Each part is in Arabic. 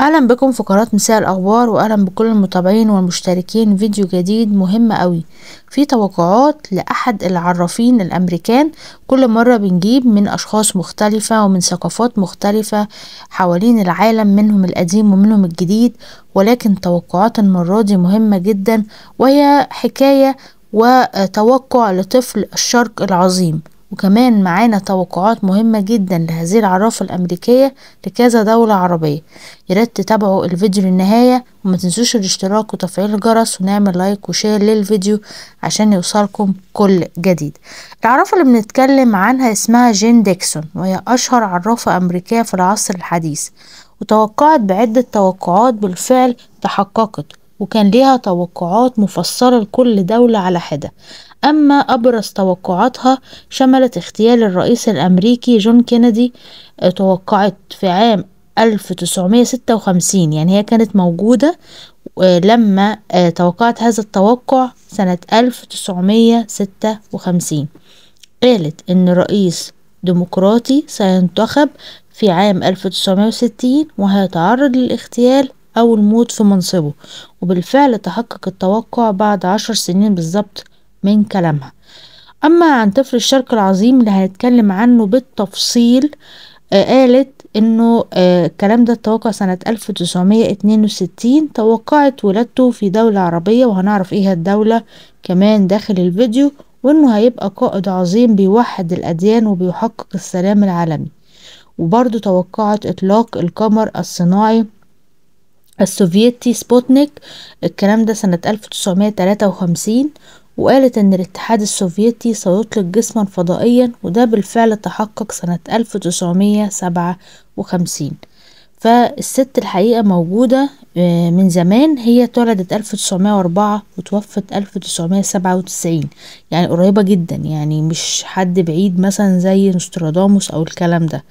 اهلا بكم في قناة مساء الاخبار واهلا بكل المتابعين والمشتركين فيديو جديد مهم قوي في توقعات لاحد العرافين الامريكان كل مرة بنجيب من اشخاص مختلفة ومن ثقافات مختلفة حوالين العالم منهم القديم ومنهم الجديد ولكن توقعات المرة دي مهمة جدا وهي حكاية وتوقع لطفل الشرق العظيم وكمان معانا توقعات مهمة جدا لهذه العرافة الأمريكية لكذا دولة عربية ياريت تتابعوا الفيديو للنهاية وما تنسوش الاشتراك وتفعيل الجرس ونعمل لايك وشير للفيديو عشان يوصلكم كل جديد العرافة اللي بنتكلم عنها اسمها جين ديكسون وهي أشهر عرافة أمريكية في العصر الحديث وتوقعت بعدة توقعات بالفعل تحققت وكان ليها توقعات مفسرة لكل دولة على حدة أما أبرز توقعاتها شملت اغتيال الرئيس الأمريكي جون كينيدي آه، توقعت في عام 1956 يعني هي كانت موجودة آه، لما آه، توقعت هذا التوقع سنة 1956 قالت إن رئيس ديمقراطي سينتخب في عام 1960 وهيتعرض للاغتيال أو الموت في منصبه وبالفعل تحقق التوقع بعد عشر سنين بالظبط من كلامها أما عن طفل الشرق العظيم اللي هنتكلم عنه بالتفصيل آه، قالت انه آه، الكلام ده اتوقع سنة 1962 توقعت ولادته في دولة عربية وهنعرف ايه الدولة كمان داخل الفيديو وانه هيبقى قائد عظيم بيوحد الاديان وبيحقق السلام العالمي وبرضه توقعت اطلاق القمر الصناعي السوفيتي سبوتنيك الكلام ده سنة 1953 وقالت أن الاتحاد السوفيتي سيطلق جسما فضائيا وده بالفعل تحقق سنة 1957 فالست الحقيقة موجودة آه، من زمان هي اتولدت ألف تسعمائة وأربعة وتوفت ألف تسعمائة سبعة وتسعين يعني قريبة جدا يعني مش حد بعيد مثلا زي نوستراداموس أو الكلام ده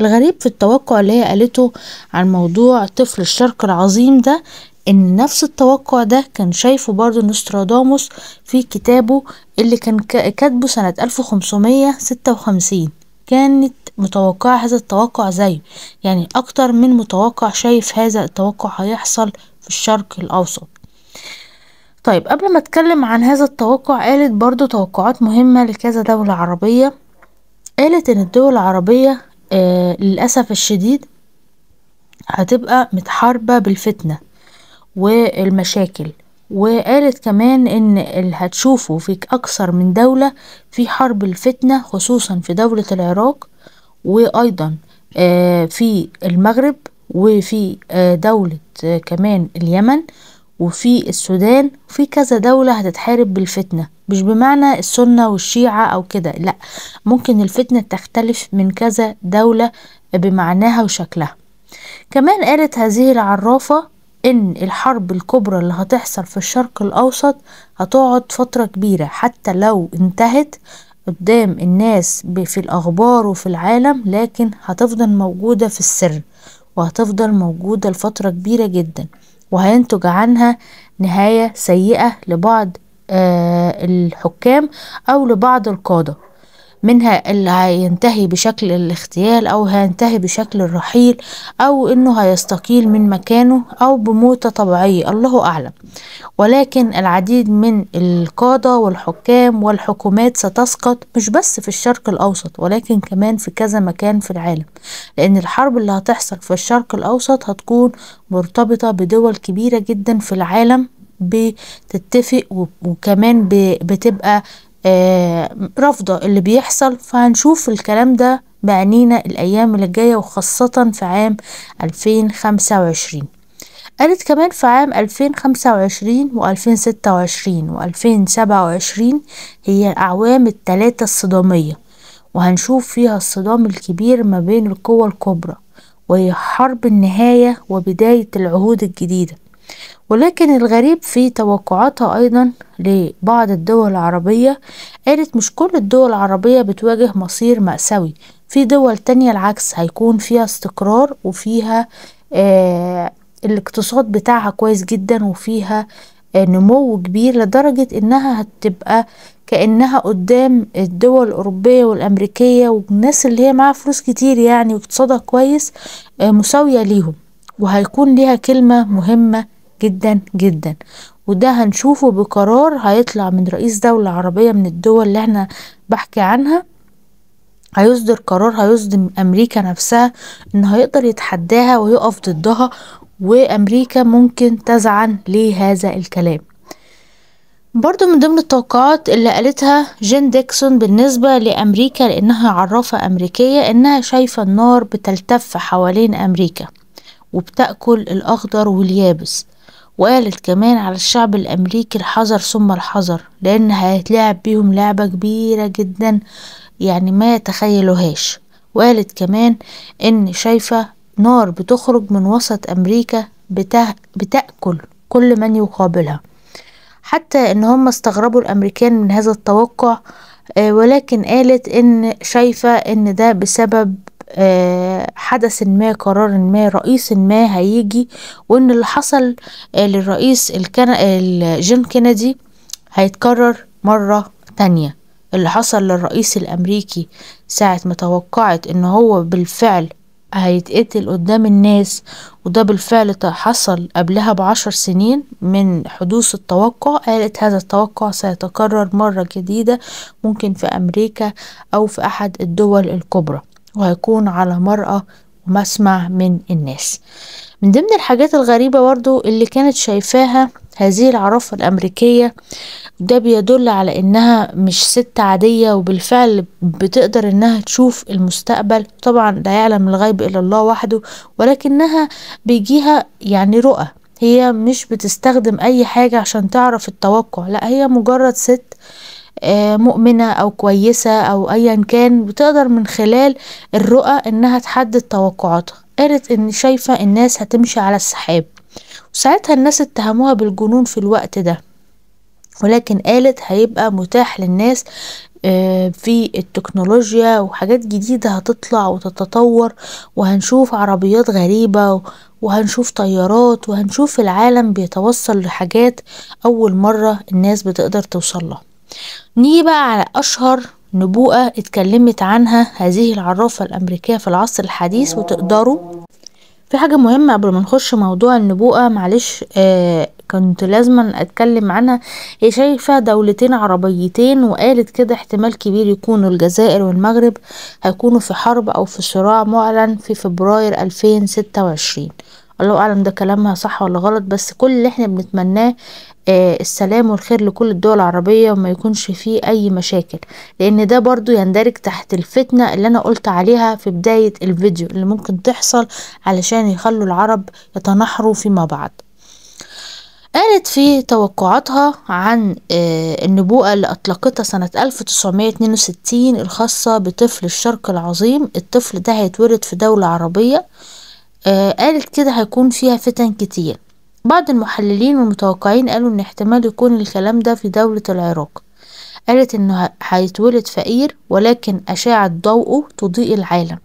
الغريب في التوقع اللي هي قالته عن موضوع طفل الشرق العظيم ده ان نفس التوقع ده كان شايفه برضو نوستراداموس في كتابه اللي كان كاتبه سنة 1556 كانت متوقعة هذا التوقع زيه يعني أكتر من متوقع شايف هذا التوقع هيحصل في الشرق الأوسط طيب قبل ما اتكلم عن هذا التوقع قالت برضو توقعات مهمة لكذا دولة عربية قالت ان الدول العربية آه للأسف الشديد هتبقى متحاربة بالفتنة والمشاكل وقالت كمان ان اللي هتشوفه في اكثر من دولة في حرب الفتنة خصوصا في دولة العراق وايضا آه، في المغرب وفي آه، دولة آه، كمان اليمن وفي السودان وفي كذا دولة هتتحارب بالفتنة مش بمعنى السنة والشيعة او كده لا ممكن الفتنة تختلف من كذا دولة بمعناها وشكلها كمان قالت هذه العرافة ان الحرب الكبرى اللي هتحصل في الشرق الاوسط هتقعد فترة كبيرة حتى لو انتهت قدام الناس في الأخبار وفي العالم لكن هتفضل موجودة في السر وهتفضل موجودة لفترة كبيرة جدا وهينتج عنها نهاية سيئة لبعض آه، الحكام أو لبعض القادة منها اللي هينتهي بشكل الاغتيال او هينتهي بشكل الرحيل او انه هيستقيل من مكانه او بموتة طبيعية الله اعلم ولكن العديد من القادة والحكام والحكومات ستسقط مش بس في الشرق الاوسط ولكن كمان في كذا مكان في العالم لان الحرب اللي هتحصل في الشرق الاوسط هتكون مرتبطة بدول كبيرة جدا في العالم بتتفق وكمان بتبقى آه، رافضة اللي بيحصل فهنشوف الكلام ده بعنينا الأيام اللي جاية وخاصة في عام 2025 قالت كمان في عام 2025 و2026 و2027 هي الأعوام التلاتة الصدامية وهنشوف فيها الصدام الكبير ما بين القوى الكبرى وهي حرب النهاية وبداية العهود الجديدة ولكن الغريب في توقعاتها أيضا لبعض الدول العربية قالت مش كل الدول العربية بتواجه مصير مأساوي في دول تانية العكس هيكون فيها استقرار وفيها آه الاقتصاد بتاعها كويس جدا وفيها آه نمو كبير لدرجة انها هتبقى كأنها قدام الدول الأوروبية والأمريكية والناس اللي هي معاها فلوس كتير يعني واقتصادها كويس آه مساوية ليهم وهيكون ليها كلمة مهمة جدا جدا وده هنشوفه بقرار هيطلع من رئيس دولة عربية من الدول اللي احنا بحكي عنها هيصدر قرار هيصدم امريكا نفسها ان هيقدر يتحداها ويقف ضدها وامريكا ممكن تزعن لهذا الكلام برضو من ضمن التوقعات اللي قالتها جين ديكسون بالنسبة لأمريكا لأنها عرفة أمريكية إنها شايفة النار بتلتف حوالين أمريكا وبتأكل الأخضر واليابس وقالت كمان على الشعب الامريكي الحذر ثم الحذر لان هيتلعب بيهم لعبة كبيرة جدا يعني ما يتخيلوهاش وقالت كمان ان شايفة نار بتخرج من وسط امريكا بتأكل كل من يقابلها حتى ان هم استغربوا الامريكان من هذا التوقع آه، ولكن قالت ان شايفة ان ده بسبب حدث ما قرار ما رئيس ما هيجي وان اللي حصل آه، للرئيس الكن... جون كينيدي هيتكرر مرة تانية اللي حصل للرئيس الامريكي ساعة ما توقعت ان هو بالفعل هيتقتل قدام الناس وده بالفعل حصل قبلها بعشر سنين من حدوث التوقع قالت هذا التوقع سيتكرر مرة جديدة ممكن في أمريكا أو في أحد الدول الكبرى وهيكون على مرأى ومسمع من الناس من ضمن الحاجات الغريبة برضو اللي كانت شايفاها هذه العرافة الأمريكية ده بيدل على إنها مش ست عادية وبالفعل بتقدر إنها تشوف المستقبل طبعا لا يعلم الغيب إلا الله وحده ولكنها بيجيها يعني رؤى هي مش بتستخدم أي حاجة عشان تعرف التوقع لا هي مجرد ست آه، مؤمنة أو كويسة أو أيا كان بتقدر من خلال الرؤى إنها تحدد توقعاتها قالت إن شايفة الناس هتمشي على السحاب وساعتها الناس اتهموها بالجنون في الوقت ده ولكن قالت هيبقى متاح للناس آه، في التكنولوجيا وحاجات جديدة هتطلع وتتطور وهنشوف عربيات غريبة وهنشوف طيارات وهنشوف العالم بيتوصل لحاجات أول مرة الناس بتقدر توصلها نيجي بقى على أشهر نبوءة اتكلمت عنها هذه العرافة الأمريكية في العصر الحديث وتقدروا في حاجة مهمة قبل ما نخش موضوع النبوءة معلش آه كنت لازما اتكلم عنها هي شايفة دولتين عربيتين وقالت كده احتمال كبير يكون الجزائر والمغرب هيكونوا في حرب او في صراع معلن في فبراير 2026 الله اعلم ده كلامها صح ولا غلط بس كل اللي احنا بنتمناه آه، السلام والخير لكل الدول العربية وما يكونش فيه أي مشاكل لأن ده برضو يندرج تحت الفتنة اللي أنا قلت عليها في بداية الفيديو اللي ممكن تحصل علشان يخلوا العرب يتنحروا فيما بعد قالت في توقعاتها عن آه، النبوءة اللي أطلقتها سنة 1962 الخاصة بطفل الشرق العظيم الطفل ده هيتولد في دولة عربية آه، قالت كده هيكون فيها فتن كتير بعض المحللين والمتوقعين قالوا ان احتمال يكون الكلام ده في دولة العراق قالت انه هيتولد فقير ولكن اشعة ضوءه تضيء العالم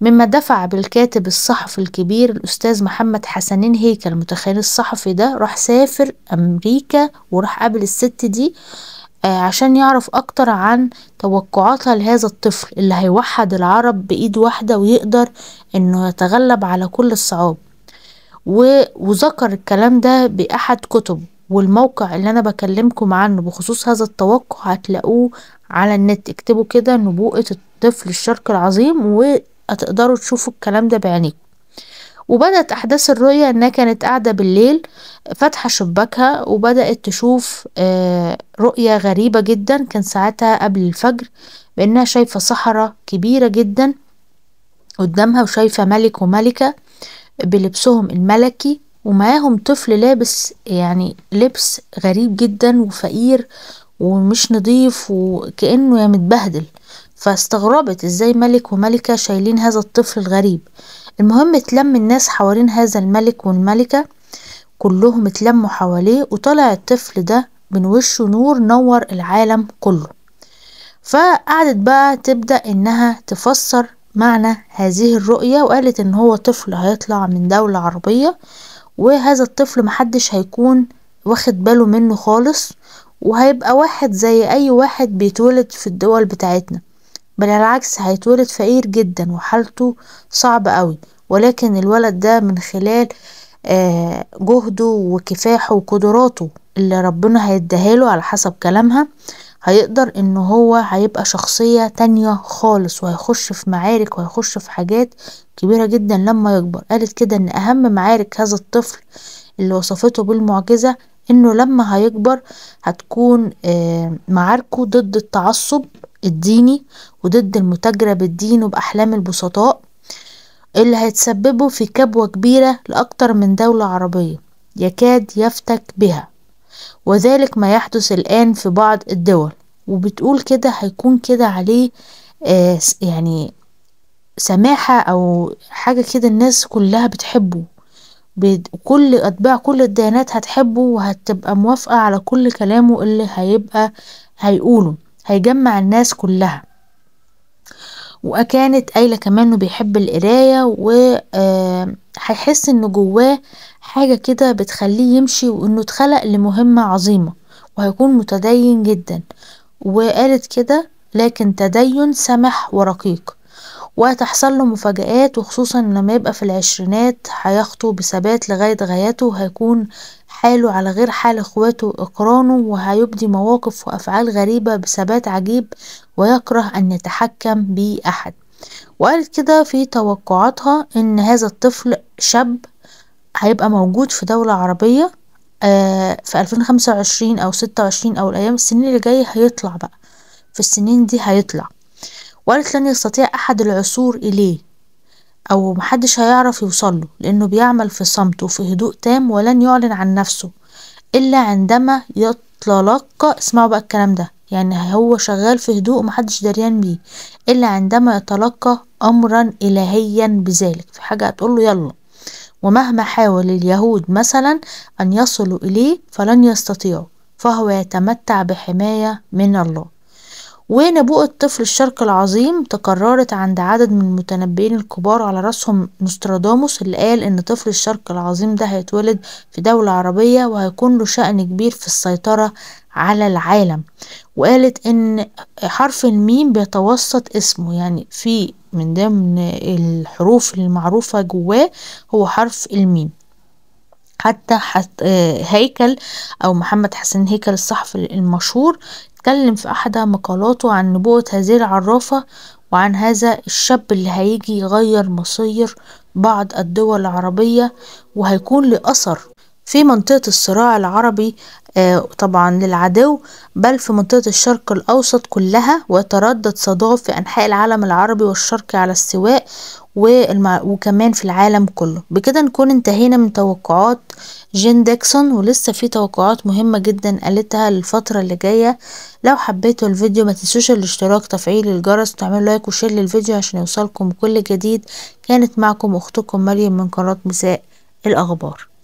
مما دفع بالكاتب الصحفي الكبير الأستاذ محمد حسنين هيكل المتخيل الصحفي ده راح سافر أمريكا وراح قابل الست دي آه، عشان يعرف أكتر عن توقعاتها لهذا الطفل اللي هيوحد العرب بإيد واحدة ويقدر إنه يتغلب على كل الصعاب وذكر الكلام ده بأحد كتب والموقع اللي أنا بكلمكم عنه بخصوص هذا التوقع هتلاقوه على النت اكتبوا كده نبوءة الطفل الشرق العظيم وهتقدروا تشوفوا الكلام ده بعينيكم وبدأت أحداث الرؤية إنها كانت قاعدة بالليل فاتحة شباكها وبدأت تشوف آه، رؤية غريبة جدا كان ساعتها قبل الفجر بإنها شايفة صحراء كبيرة جدا قدامها وشايفة ملك وملكة بلبسهم الملكي ومعاهم طفل لابس يعني لبس غريب جدا وفقير ومش نضيف وكأنه يا متبهدل فاستغربت ازاي ملك وملكة شايلين هذا الطفل الغريب المهم اتلم الناس حوالين هذا الملك والملكة كلهم اتلموا حواليه وطلع الطفل ده من وشه نور نور العالم كله فقعدت بقى تبدأ انها تفسر معنى هذه الرؤية وقالت ان هو طفل هيطلع من دولة عربية وهذا الطفل محدش هيكون واخد باله منه خالص وهيبقى واحد زي اي واحد بيتولد في الدول بتاعتنا بل العكس هيتولد فقير جدا وحالته صعبة قوي ولكن الولد ده من خلال آه، جهده وكفاحه وقدراته اللي ربنا هيدهاله على حسب كلامها هيقدر ان هو هيبقى شخصية تانية خالص وهيخش في معارك وهيخش في حاجات كبيرة جدا لما يكبر قالت كده ان اهم معارك هذا الطفل اللي وصفته بالمعجزة انه لما هيكبر هتكون آه، معاركه ضد التعصب الديني وضد المتاجرة بالدين وبأحلام البسطاء اللي هيتسببوا في كبوة كبيرة لأكتر من دولة عربية يكاد يفتك بها وذلك ما يحدث الآن في بعض الدول وبتقول كده هيكون كده عليه آه يعني سماحة أو حاجة كده الناس كلها بتحبه كل أتباع كل الديانات هتحبه وهتبقى موافقة على كل كلامه اللي هيبقى هيقوله هيجمع الناس كلها وكانت قايله كمان انه بيحب القرايه وهيحس آه، ان جواه حاجه كده بتخليه يمشي وانه اتخلق لمهمه عظيمه وهيكون متدين جدا وقالت كده لكن تدين سمح ورقيق وهتحصل له مفاجآت وخصوصا لما يبقى في العشرينات هيخطو بثبات لغاية غايته وهيكون حاله على غير حال اخواته وإقرانه وهيبدي مواقف وأفعال غريبة بثبات عجيب ويكره أن يتحكم احد وقالت كده في توقعاتها أن هذا الطفل شاب هيبقى موجود في دولة عربية آه، في 2025 أو 26 أو الأيام السنين اللي جاية هيطلع بقى في السنين دي هيطلع وقالت لن يستطيع أحد العثور إليه أو محدش هيعرف يوصله لأنه بيعمل في صمت وفي هدوء تام ولن يعلن عن نفسه إلا عندما يتلقى اسمعوا بقى الكلام ده يعني هو شغال في هدوء محدش دريان بيه إلا عندما يتلقى أمرا إلهيا بذلك في حاجة هتقوله يلا ومهما حاول اليهود مثلا أن يصلوا إليه فلن يستطيعوا فهو يتمتع بحماية من الله ونبوءة طفل الشرق العظيم تكررت عند عدد من المتنبئين الكبار على رأسهم نوستراداموس اللي قال إن طفل الشرق العظيم ده هيتولد في دولة عربية وهيكون له شأن كبير في السيطرة على العالم وقالت إن حرف الميم بيتوسط اسمه يعني في من ضمن الحروف المعروفة جواه هو حرف الميم حتى آه، هيكل او محمد حسين هيكل الصحفي المشهور اتكلم في أحد مقالاته عن نبوة هذه العرافة وعن هذا الشاب اللي هيجي يغير مصير بعض الدول العربية وهيكون له أثر في منطقة الصراع العربي طبعا للعدو بل في منطقة الشرق الأوسط كلها ويتردد صداه في أنحاء العالم العربي والشرقي على السواء وكمان في العالم كله بكده نكون انتهينا من توقعات جين ديكسون ولسه في توقعات مهمة جدا قالتها للفترة اللي جاية لو حبيتوا الفيديو ما تنسوش الاشتراك تفعيل الجرس وتعملوا لايك وشير للفيديو عشان يوصلكم كل جديد كانت معكم اختكم مريم من قناة مساء الاخبار